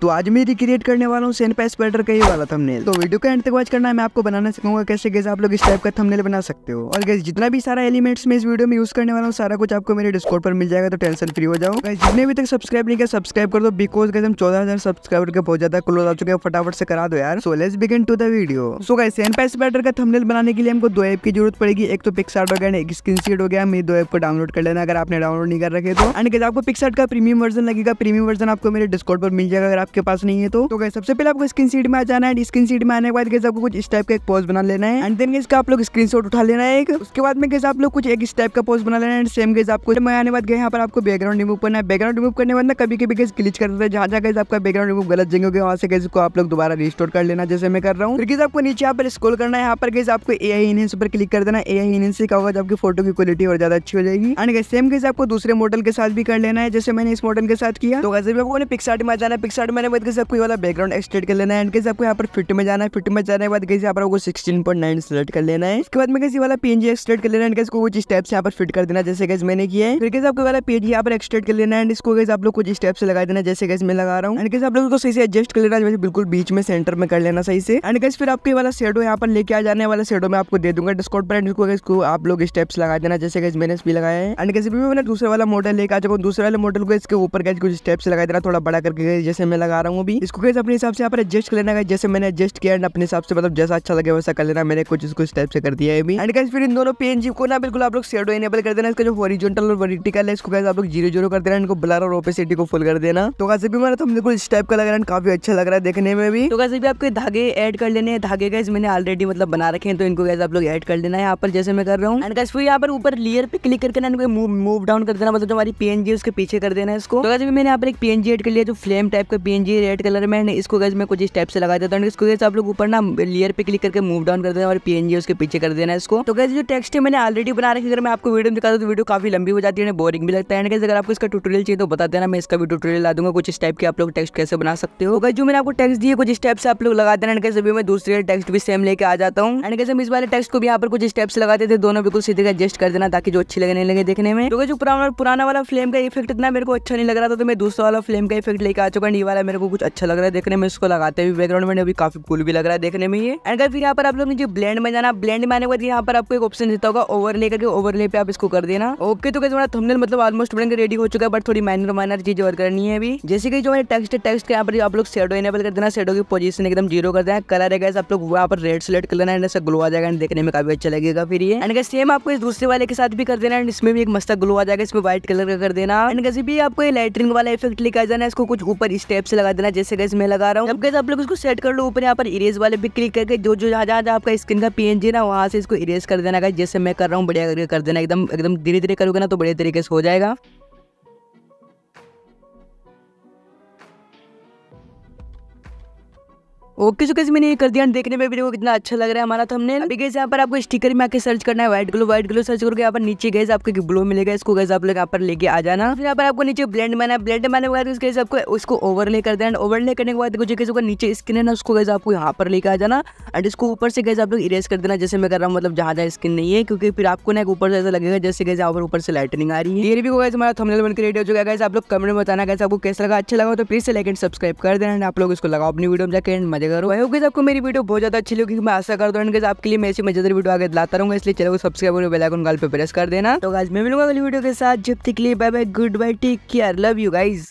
तो आज मैं रिक्रिएट करने वाला हूँ सेन पैस का ही वाला थंबनेल तो वीडियो का एंड तक वॉच करना है मैं आपको बनाना सिखाऊंगा कैसे गैस आप लोग इस टाइप का थंबनेल बना सकते हो और गैस जितना भी सारा एलिमेंट्स मैं इस वीडियो में यूज करने वाला हूँ सारा कुछ आपको मेरे डिस्कॉर्ड पर मिल जाएगा तो टेंशन फ्री हो जाओ गैस जितने भी तक सब्सक्राइब नहीं किया सब्सक्राइब कर दो बिकॉज गैस हम चौदह हजार सब्सक्राइबर के बहुत ज्यादा क्लोज आ चुके हैं फटाफट से करा दो यार so let's begin to the video so guys सेन पैस का थमनेल बनाने के लिए हमको दो ऐप की जरूरत पड़ेगी एक तो पिक्सार्ट हो गया एक स्क्रीन सीट हो गया मेरी दो ऐप को डाउनलोड कर लेना अगर आपने डाउनलोड नहीं कर रखे तो एंड गैस आपको पिक्सार्ट का प्रीमियम वर्जन लगेगा प्रीमियम वर्जन आपको मेरे डिस्कॉर्ड पर मिल जाएगा अगर आपके पास नहीं है तो तो गए सबसे पहले आपको स्क्रीन सीट में आ जाना है स्क्रीन सीट में आने के बाद गैस आपको कुछ इस टाइप का एक पोज बना लेना है एंड देन इसका आप लोग स्क्रीन उठा लेना है उसके बाद में गैस आप लोग कुछ एक इस टाइप का पोज बना लेना है सेम गैस आपको मैं आने बाद गए यहाँ पर आपको बैकग्राउंड रिमूव करना है बैकग्राउंड रिमूव करने बाद कभी कभी गैस ग्लिच करते हैं जहाँ जहाँ गैस आपका बैकग्राउंड रिमूव गलत जगह होगा वहाँ से गैस को आप लोग दोबारा रिस्टोर कर लेना जैसे मैं कर रहा हूँ फिर गैस आपको नीचे यहाँ पर स्कोल करना है यहाँ पर गैस आपको ए आई इनहेंस पर क्लिक कर देना ए आई इनहेंस से क्या होगा आपकी फोटो की क्वालिटी और ज्यादा अच्छी हो जाएगी एंड गैस सेम गैस आपको दूसरे मॉडल के साथ भी कर लेना है जैसे मैंने इस मॉडल के साथ किया तो गैस भी आपको पिक्सार्ट में जाना है पिक्सार्ट मैंने बात कैसे आपको ये वाला बैकग्राउंड एक्सटेट कर लेना है एंड कैसे आपको यहाँ पर फिट में जाना है फिट में जाने के बाद कैसे आपको सिक्सटीन पॉइंट नाइन सेलेक्ट कर लेना है इसके बाद में कैसे वाला पीएनजी एक्सटेट कर लेना है कैसे कुछ स्टेप यहाँ पर फिट कर देना जैसे कैसे मैंने किया है फिर कैसे आपको वाला पेज यहाँ पर एक्सटेट कर लेना है एंड इसको कैसे आप लोग कुछ स्टेप से लगा देना जैसे कैसे मैं लगा रहा हूँ एंड कैसे आप लोग सही से एडजस्ट कर लेना जैसे बिल्कुल बीच में सेंटर में कर लेना सही से एंड कैसे फिर आपके वाला शेडो यहाँ पर लेके आ जाने वाला शेडो मैं आपको दे दूंगा डिस्काउंट पर एंड इसको आप लोग स्टेप्स लगा देना जैसे कैसे मैंने भी लगाया है एंड कैसे भी मैंने दूसरे वाला मॉडल लेकर आ जाऊँ दूसरे वाले मॉडल को इसके ऊपर कैसे कुछ स्टेप्स लगा देना थोड़ा बड़ा करके जैसे मैं लगा रहा हूँ अभी इसको कैसे अपने हिसाब से यहाँ पर एडजस्ट कर लेना जैसे मैंने एडजस्ट किया अपने हिसाब से मतलब जैसा अच्छा लगे वैसा कर लेना मैंने कुछ इसको स्टेप से कर दिया है अभी एंड कैसे फिर इन दोनों पेन को ना बिल्कुल आप लोग शेडो इनेबल कर देना इसका जो हॉरिजॉन्टल और वर्टिकल है इसको कैसे आप लोग जीरो जीरो कर देना इनको ब्लर और ओपेसिटी को फुल कर देना तो कैसे भी मैंने तो बिल्कुल इस टाइप का लग रहा है काफी अच्छा लग रहा है देखने में भी तो कैसे भी आपके धागे एड कर लेने धागे गैस मैंने ऑलरेडी मतलब बना रखे हैं तो इनको कैसे आप लोग एड कर देना है यहाँ पर जैसे मैं कर रहा हूँ एंड कैसे फिर यहाँ पर ऊपर लेयर पे क्लिक करके ना इनको मूव डाउन कर देना मतलब जो हमारी पीएनजी उसके पीछे कर देना है इसको तो कैसे भी मैंने यहाँ पर एक पीएनजी एड कर लिया जो फ्लेम टाइप का पीएनजी पीएनजी रेड कलर में है इसको गैस मैं कुछ इस टाइप से लगा देता हूँ तो इसको गैस आप लोग ऊपर ना लेयर पे क्लिक करके मूव डाउन कर देना और पी उसके पीछे कर देना इसको तो गैस जो टेक्स्ट है मैंने ऑलरेडी बना रखी अगर मैं आपको वीडियो दिखा दूँ तो वीडियो काफी लंबी हो जाती है बोरिंग भी लगता है एंड गैस अगर आपको इसका टूटोरियल चाहिए तो बता देना मैं इसका भी टूटोरियल ला दूंगा कुछ इस टाइप के आप लोग टेस्ट कैसे बना सकते हो गैस तो जो मैंने आपको टेक्स्ट दिए कुछ इस से आप लोग लगा देना एंड कैसे भी मैं दूसरे टेक्स्ट भी सेम लेके आ जाता हूँ एंड कैसे इस वाले टेक्स्ट को भी यहाँ पर कुछ स्टेप्स लगाते थे दोनों बिल्कुल सीधे एडजस्ट कर देना ताकि जो अच्छी लगने लगे देखने में तो जो पुराना पुराना वाला फ्लेम का इफेक्ट इतना मेरे को अच्छा नहीं लग रहा था तो मैं दूसरा वाला फ्लेम का इफेक्ट लेकर आ चुका ये वाला मेरे को कुछ अच्छा लग रहा है देखने में इसको लगाते हुए बैकग्राउंड में अभी काफी कूल भी लग रहा है देखने में ये एंड फिर यहाँ पर आप लोग नीचे ब्लेंड में जाना ब्लेंड में आने के बाद यहाँ पर आपको एक ऑप्शन देता होगा ओवरले करके ओवरले पे आप इसको कर देना ओके तो कैसे हमारा मतलब ऑलमोस्ट बनकर रेडी हो चुका है बट थोड़ी माइनर माइनर चीज और करनी है अभी जैसे कि जो है टेक्स्ट टेक्स्ट के यहाँ पर आप लोग सेडो इनेबल कर देना सेडो की पोजीशन एकदम जीरो कर देना कलर है आप लोग वहाँ पर रेड सेलेक्ट कर लेना एंड ऐसा ग्लो आ जाएगा एंड देखने में काफी अच्छा लगेगा फिर ये एंड सेम आपको इस दूसरे वाले के साथ भी कर देना एंड इसमें भी एक मस्त ग्लो आ जाएगा इसमें व्हाइट कलर का कर देना एंड कैसे भी आपको लाइटरिंग वाला इफेक्ट लेकर जाना है इसको कुछ ऊपर स्टेप से लगा देना जैसे गैस मैं लगा रहा हूँ अब गैस आप लोग इसको सेट कर लो ऊपर यहाँ पर इरेज वाले भी क्लिक करके जो जो जहाँ जहाँ आपका स्किन का पीएनजी ना वहाँ से इसको इरेज कर देना जैसे मैं कर रहा हूँ बढ़िया करके कर देना एकदम एकदम धीरे धीरे करोगे ना तो बढ़िया तरीके से हो जाएगा ओके सो कैसे मैंने ये कर दिया देखने में वीडियो कितना अच्छा लग रहा है हमारा तो हमने अभी गैस यहाँ पर आपको स्टिकर में आके सर्च करना है white glow white glow search करके यहाँ पर नीचे गैस आपको ग्लो मिलेगा इसको गैस आप लोग यहाँ पर लेके आ जाना फिर यहाँ पर आपको नीचे ब्लेंड मैन है ब्लेंड मैन होगा उसके आपको उसको ओवरले कर देना ओवरले करने के बाद देखो जैसे नीचे स्किन है ना उसको गैस आपको यहाँ पर लेके आ जाना एंड इसको ऊपर से गैस आप लोग इरेज कर देना जैसे मैं कर रहा हूँ मतलब जहाँ जहाँ स्किन नहीं है क्योंकि फिर आपको ना ऊपर से ऐसा लगेगा जैसे गैस यहाँ ऊपर से लाइटनिंग आ रही है फिर भी गैस हमारा थमनेल बनकर रेडी हो चुका है आप लोग कमेंट में बताना गैस आपको कैसे लगा अच्छा लगा तो प्लीज से लाइक एंड सब्सक्राइब कर देना आप लोग इसको लगाओ अपनी वीडियो में जाकर मजा लगेगा वही होगी आपको मेरी वीडियो बहुत ज्यादा अच्छी लगी मैं आशा करता हूँ आपके लिए मैं ऐसी मजेदार वीडियो आगे लाता रहूँगा इसलिए चलो सब्सक्राइब बेलाइकन कॉल पर प्रेस कर देना तो आज मैं मिलूंगा अगली वीडियो के साथ जब तक लिए bye bye goodbye take care love you guys